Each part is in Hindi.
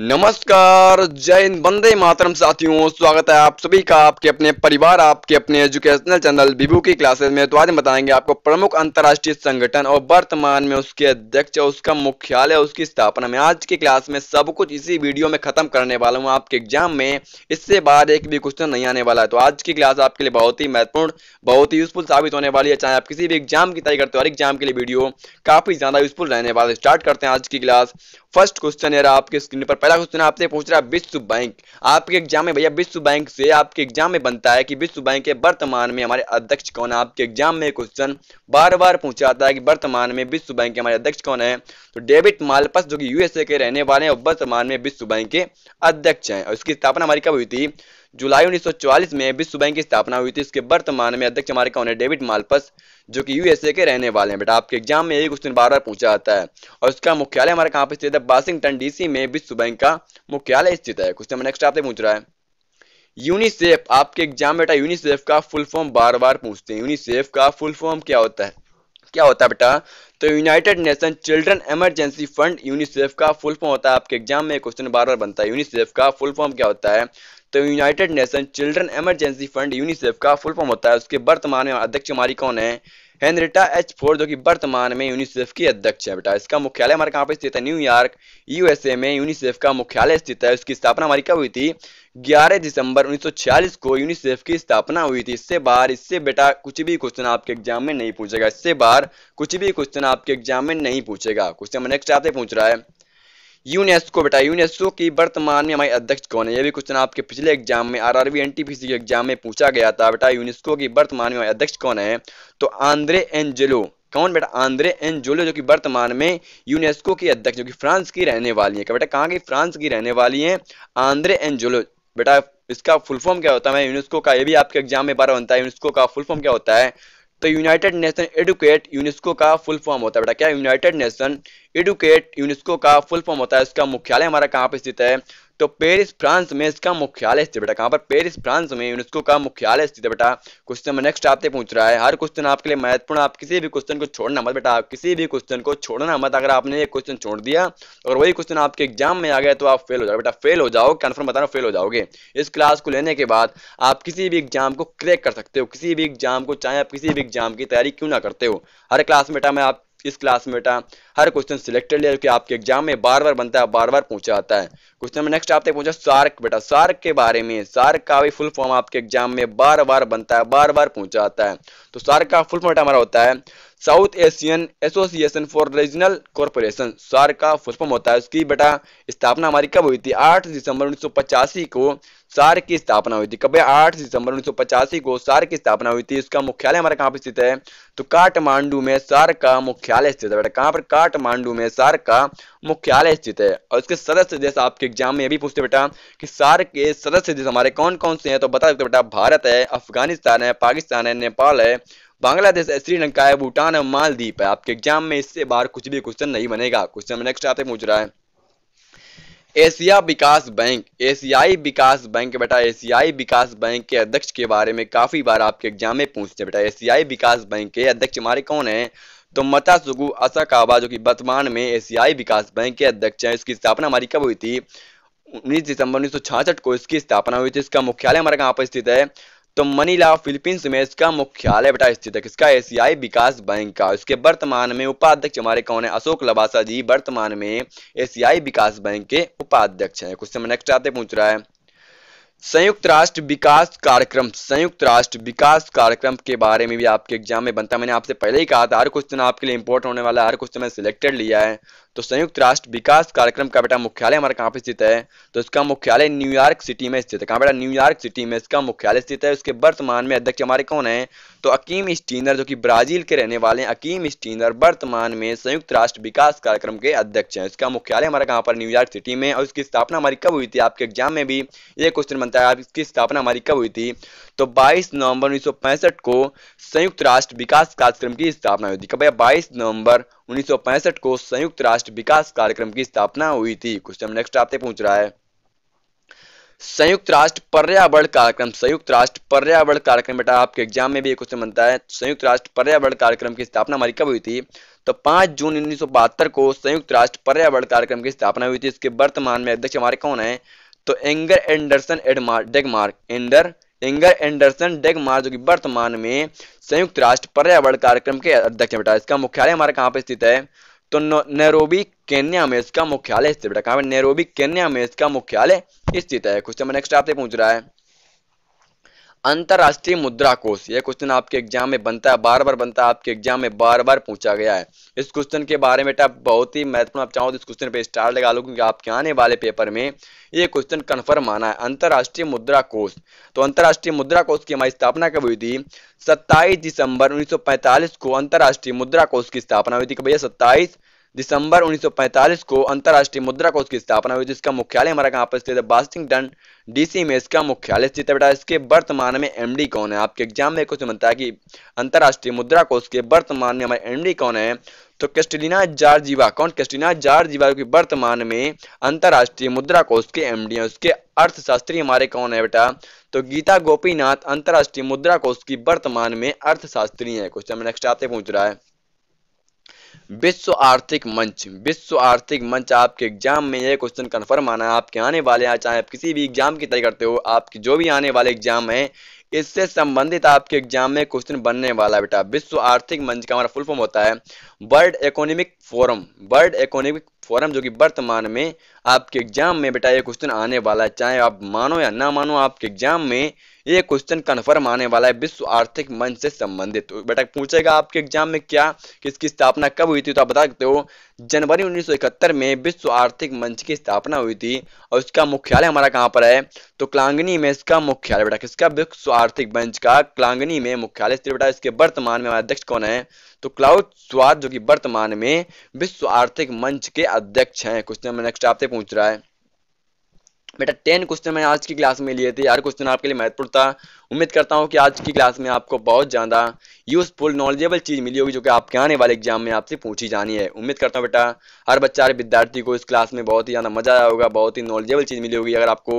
नमस्कार जय हिंद बंदे मातरम साथियों स्वागत है आप सभी का आपके अपने परिवार आपके अपने एजुकेशनल चैनल बीबू की क्लासेस में तो आज बताएंगे आपको प्रमुख अंतर्राष्ट्रीय संगठन और वर्तमान में उसके अध्यक्ष और उसका मुख्यालय उसकी स्थापना में आज की क्लास में सब कुछ इसी वीडियो में खत्म करने वाला हूँ आपके एग्जाम में इससे बाद एक भी क्वेश्चन नहीं आने वाला है तो आज की क्लास आपके लिए बहुत ही महत्वपूर्ण बहुत ही यूजफुल साबित होने वाली है चाहे आप किसी भी एग्जाम की तैयारी करते हो और एग्जाम के लिए वीडियो काफी ज्यादा यूजफुल रहने वाला स्टार्ट करते हैं आज की क्लास फर्स्ट क्वेश्चन है आपके स्क्रीन पर पहला क्वेश्चन आपसे पूछ रहा है विश्व बैंक आपके एग्जाम में भैया विश्व बैंक से आपके एग्जाम में बनता है कि विश्व बैंक के वर्तमान में हमारे अध्यक्ष कौन है आपके एग्जाम में क्वेश्चन बार बार पूछा जाता है कि वर्तमान में विश्व बैंक के हमारे अध्यक्ष कौन है तो डेविड मालपस जो कि यूएसए के रहने वाले हैं वर्तमान में विश्व बैंक के अध्यक्ष हैं और इसकी स्थापना हमारी कब हुई थी जुलाई 1944 में विश्व बैंक की स्थापना हुई थी इसके वर्तमान में अध्यक्ष हमारे कौन है डेविड मालपस जो कि यूएसए के रहने वाले हैं बेटा आपके एग्जाम में यही क्वेश्चन बार बार पूछा जाता है और उसका मुख्यालय हमारे कहाँ पर स्थित है वाशिंगटन डीसी में विश्व बैंक का मुख्यालय स्थित है क्वेश्चन नेक्स्ट आपसे पूछ रहा है यूनिसेफ आपके एग्जाम बेटा यूनिसेफ का फुल फॉर्म बार बार पूछते हैं यूनिसेफ का फुल फॉर्म क्या होता है क्या होता है बेटा तो United Nation Children Emergency Fund UNICEF का फुल फॉर्म होता है आपके एग्जाम में क्वेश्चन बार बार बनता है यूनिसेफ का फुल फॉर्म क्या होता है तो United Nation Children Emergency Fund UNICEF का फुल फॉर्म होता है उसके वर्तमान में अध्यक्ष हमारी कौन है हेनरिटा एच फोर जो कि वर्तमान में यूनिसेफ की अध्यक्ष है बेटा इसका मुख्यालय हमारे कहाँ पर स्थित है न्यूयॉर्क यूएसए में यूनिसेफ का मुख्यालय स्थित है उसकी स्थापना हमारी कब हुई थी 11 दिसंबर 1946 को यूनिसेफ की स्थापना हुई थी इससे बाहर इससे बेटा कुछ भी क्वेश्चन आपके एग्जाम में नहीं पूछेगा इससे बाहर कुछ भी क्वेश्चन आपके एग्जाम में नहीं पूछेगा क्वेश्चन नेक्स्ट आपसे पूछ रहा है यूनेस्को बेटा यूनेस्को की वर्तमान में हमारे अध्यक्ष कौन है ये भी क्वेश्चन आपके पिछले एग्जाम में आर आरबी टीपीसी के एग्जाम में पूछा गया था बेटा यूनेस्को की वर्तमान में हमारे अध्यक्ष कौन है तो आंद्रे एंजेलो कौन बेटा आंद्रे एंजोलो जो कि वर्तमान में यूनेस्को की अध्यक्ष जो कि फ्रांस की रहने वाली है बेटा कहाँ की फ्रांस की रहने वाली है आंद्रे एंजेलो बेटा इसका फुल फॉर्म क्या होता है यूनेस्को का ये भी आपके एग्जाम में बारह बनता है यूनेस्को का फुल फॉर्म क्या होता है तो यूनाइटेड नेशन एडुकेट यूनेस्को का फुल फॉर्म होता है बेटा क्या यूनाइटेड नेशन एडुकेट यूनेस्को का फुल फॉर्म होता है इसका मुख्यालय हमारा कहाँ पे स्थित है तो पेरिस फ्रांस में इसका मुख्यालय स्थित बेटा कहां पर पेरिस फ्रांस में यूनेस्को का मुख्यालय स्थित बेटा क्वेश्चन नंबर नेक्स्ट आपसे पूछ रहा है हर क्वेश्चन आपके लिए महत्वपूर्ण आप किसी भी क्वेश्चन को छोड़ना मत बेटा आप किसी भी क्वेश्चन को छोड़ना मत अगर आपने ये क्वेश्चन छोड़ दिया और वही क्वेश्चन आपके एग्जाम में आ गया तो आप फेल हो जाओ बेटा फेल हो जाओ कन्फर्म बता फेल हो जाओगे इस क्लास को लेने के बाद आप किसी भी एग्जाम को क्रैक कर सकते हो किसी भी एग्जाम को चाहे आप किसी भी एग्जाम की तैयारी क्यों ना करते हो हर क्लास में बेटा मैं आप इस क्लास में बेटा हर क्वेश्चन सिलेक्टेड लिया जो आपके एग्जाम में बार बार बनता है बार बार पूछा जाता है क्वेश्चन नंबर नेक्स्ट आपने पूछा सार्क बेटा सार्क के बारे में सार्क का भी फुल फॉर्म आपके एग्जाम में बार बार बनता है बार बार पूछा जाता है तो सार्क का फुल फॉर्म बेटा हमारा होता है South Asian Association for Regional Corporation SAARC का फुलफॉर्म होता है उसकी बेटा स्थापना हमारी कब हुई थी 8 दिसंबर उन्नीस को सार की स्थापना हुई थी कब 8 दिसंबर उन्नीस को सार की स्थापना हुई थी इसका मुख्यालय हमारे कहाँ पर स्थित है तो काठमांडू में सार का मुख्यालय स्थित है बेटा कहाँ पर काठमांडू में सार का मुख्यालय स्थित है और इसके सदस्य देश आपके एग्जाम में ये भी पूछते बेटा कि सार के सदस्य देश हमारे कौन कौन से हैं तो बता सकते बेटा भारत है अफगानिस्तान है पाकिस्तान है नेपाल है बांग्लादेश है श्रीलंका है भूटान है मालदीप है आपके एग्जाम में इससे बाहर कुछ भी क्वेश्चन नहीं बनेगा क्वेश्चन नेक्स्ट आते पूछ रहा है एशिया विकास बैंक एशियाई विकास बैंक बेटा एशियाई विकास बैंक के अध्यक्ष के बारे में काफी बार आपके एग्जाम में पूछते हैं बेटा एशियाई विकास बैंक के अध्यक्ष हमारे कौन है तो मता सुगु असाकाबा जो कि वर्तमान में एशियाई विकास बैंक के अध्यक्ष हैं इसकी स्थापना हमारी कब हुई थी उन्नीस दिसंबर उन्नीस को इसकी स्थापना हुई थी इसका मुख्यालय हमारे कहाँ पर स्थित है तो मनीला फिलीपींस में इसका मुख्यालय बेटा स्थित है किसका एशियाई विकास बैंक का इसके वर्तमान में उपाध्यक्ष हमारे कौन है अशोक लवासा जी वर्तमान में एशियाई विकास बैंक के उपाध्यक्ष हैं क्वेश्चन नेक्स्ट आते पूछ रहा है संयुक्त राष्ट्र विकास कार्यक्रम संयुक्त राष्ट्र विकास कार्यक्रम के बारे में भी आपके एग्जाम में बनता है मैंने आपसे पहले ही कहा था हर क्वेश्चन आपके लिए इंपोर्ट होने वाला है हर क्वेश्चन मैंने सिलेक्टेड लिया है तो संयुक्त राष्ट्र विकास कार्यक्रम का बेटा मुख्यालय हमारे कहाँ पे स्थित है तो इसका मुख्यालय न्यूयॉर्क सिटी में स्थित है कहाँ बेटा न्यूयॉर्क सिटी में इसका मुख्यालय स्थित है उसके वर्तमान में अध्यक्ष हमारे कौन है तो अकीम स्टीनर जो कि ब्राजील के रहने वाले हैं अकीम स्टीनर वर्तमान में संयुक्त राष्ट्र विकास कार्यक्रम के अध्यक्ष हैं इसका मुख्यालय हमारे कहाँ पर न्यूयॉर्क सिटी में और इसकी स्थापना हमारी कब हुई थी आपके एग्जाम में भी ये क्वेश्चन बनता है इसकी स्थापना हमारी कब हुई थी तो 22 नवंबर उन्नीस को संयुक्त राष्ट्र विकास कार्यक्रम की स्थापना हुई थी कब 22 नवंबर उन्नीस को संयुक्त राष्ट्र विकास कार्यक्रम की स्थापना हुई थी क्वेश्चन नेक्स्ट आपसे पूछ रहा है संयुक्त राष्ट्र पर्यावरण कार्यक्रम संयुक्त राष्ट्र पर्यावरण कार्यक्रम बेटा आपके एग्जाम में भी एक क्वेश्चन बनता है संयुक्त राष्ट्र पर्यावरण कार्यक्रम की स्थापना हमारी कब हुई थी तो 5 जून उन्नीस को संयुक्त राष्ट्र पर्यावरण कार्यक्रम की स्थापना हुई थी इसके वर्तमान में अध्यक्ष हमारे कौन है तो एंगर एंडरसन एडमार्क डेगमार्क एंडर इंगर एंडरसन डेग जो की वर्तमान में संयुक्त राष्ट्र पर्यावरण कार्यक्रम के अध्यक्ष बेटा इसका मुख्यालय हमारे कहाँ पे स्थित है तो नेरोबी केन्या में इसका मुख्यालय स्थित बेटा कहाँ पे नेरोबी केन्या में इसका मुख्यालय स्थित है क्वेश्चन नेक्स्ट आपसे पूछ रहा है अंतर्राष्ट्रीय मुद्रा कोष यह क्वेश्चन आपके एग्जाम में बनता है बार बार बनता है आपके एग्जाम में बार बार पूछा गया है इस क्वेश्चन के बारे में तो बहुत ही महत्वपूर्ण आप चाहो तो इस क्वेश्चन पे स्टार लगा लो क्योंकि आपके आने वाले पेपर में ये क्वेश्चन कन्फर्म आना है अंतर्राष्ट्रीय मुद्रा कोष तो अंतर्राष्ट्रीय मुद्रा कोष की हमारी स्थापना कब हुई थी सत्ताईस दिसंबर उन्नीस को अंतर्राष्ट्रीय मुद्रा कोष की स्थापना हुई थी भैया सत्ताईस दिसंबर 1945 को अंतर्राष्ट्रीय मुद्रा कोष की स्थापना हुई जिसका मुख्यालय हमारा कहाँ पर स्थित है बास्टिंगटन डीसी में इसका मुख्यालय स्थित है बेटा इसके वर्तमान में एमडी कौन है आपके एग्जाम में क्वेश्चन बनता है कि अंतर्राष्ट्रीय मुद्रा कोष के वर्तमान में हमारे एमडी कौन है तो कैस्टिना जारजीवा कौन कैस्टिना जार्जीवा की वर्तमान में अंतर्राष्ट्रीय मुद्रा कोष के एम है उसके अर्थशास्त्री हमारे कौन है बेटा तो गीता गोपीनाथ अंतर्राष्ट्रीय मुद्रा कोष की वर्तमान में अर्थशास्त्री है क्वेश्चन नेक्स्ट आपसे पूछ रहा है विश्व आर्थिक मंच विश्व आर्थिक मंच आपके एग्जाम में यह क्वेश्चन कन्फर्म आना है आपके आने वाले यहाँ चाहे आप किसी भी एग्जाम की तैयारी करते हो आपके जो भी आने वाले एग्जाम है इससे संबंधित आपके एग्जाम में क्वेश्चन बनने वाला है बेटा विश्व आर्थिक मंच का हमारा फुल फॉर्म होता है World Economic Forum World Economic Forum जो कि वर्तमान में आपके एग्जाम में बेटा ये क्वेश्चन आने वाला है चाहे आप मानो या ना मानो आपके एग्जाम में ये क्वेश्चन कन्फर्म आने वाला है विश्व आर्थिक मंच से संबंधित तो बेटा पूछेगा आपके एग्जाम में क्या किसकी स्थापना कब हुई थी तो आप बता सकते हो जनवरी 1971 में विश्व आर्थिक मंच की स्थापना हुई थी और इसका मुख्यालय हमारा कहाँ पर है तो क्लांगनी में इसका मुख्यालय बेटा किसका विश्व आर्थिक मंच का क्लांगनी में मुख्यालय स्थित बेटा इसके वर्तमान में हमारे अध्यक्ष कौन है तो क्लाउड स्वाद जो कि वर्तमान में विश्व आर्थिक मंच के अध्यक्ष हैं क्वेश्चन नंबर नेक्स्ट आपसे पूछ रहा है बेटा टेन क्वेश्चन मैंने आज की क्लास में लिए थे यार क्वेश्चन आपके लिए महत्वपूर्ण था उम्मीद करता हूँ कि आज की क्लास में आपको बहुत ज़्यादा यूज़फुल नॉलेजेबल चीज़ मिली होगी जो कि आपके आने वाले एग्जाम में आपसे पूछी जानी है उम्मीद करता हूँ बेटा हर बच्चा हर विद्यार्थी को इस क्लास में बहुत ही ज़्यादा मज़ा आया होगा बहुत ही नॉलेजेबल चीज़ मिली होगी अगर आपको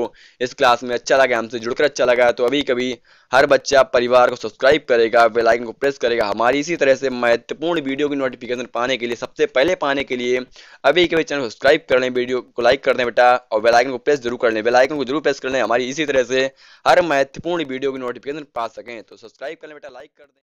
इस क्लास में अच्छा लगा हमसे जुड़कर अच्छा लगा तो अभी कभी हर बच्चा परिवार को सब्सक्राइब करेगा बेलाइकन को प्रेस करेगा हमारी इसी तरह से महत्वपूर्ण वीडियो की नोटिफिकेशन पाने के लिए सबसे पहले पाने के लिए अभी कभी चैनल सब्सक्राइब कर लें वीडियो को लाइक कर दें बेटा और बेलाइकन को प्रेस जरूर कर लें बेलाइकन को जरूर प्रेस कर लें हमारी इसी तरह से हर महत्वपूर्ण वीडियो की नोटिफिकेशन पा सकें तो सब्सक्राइब कर लें बेटा लाइक कर दें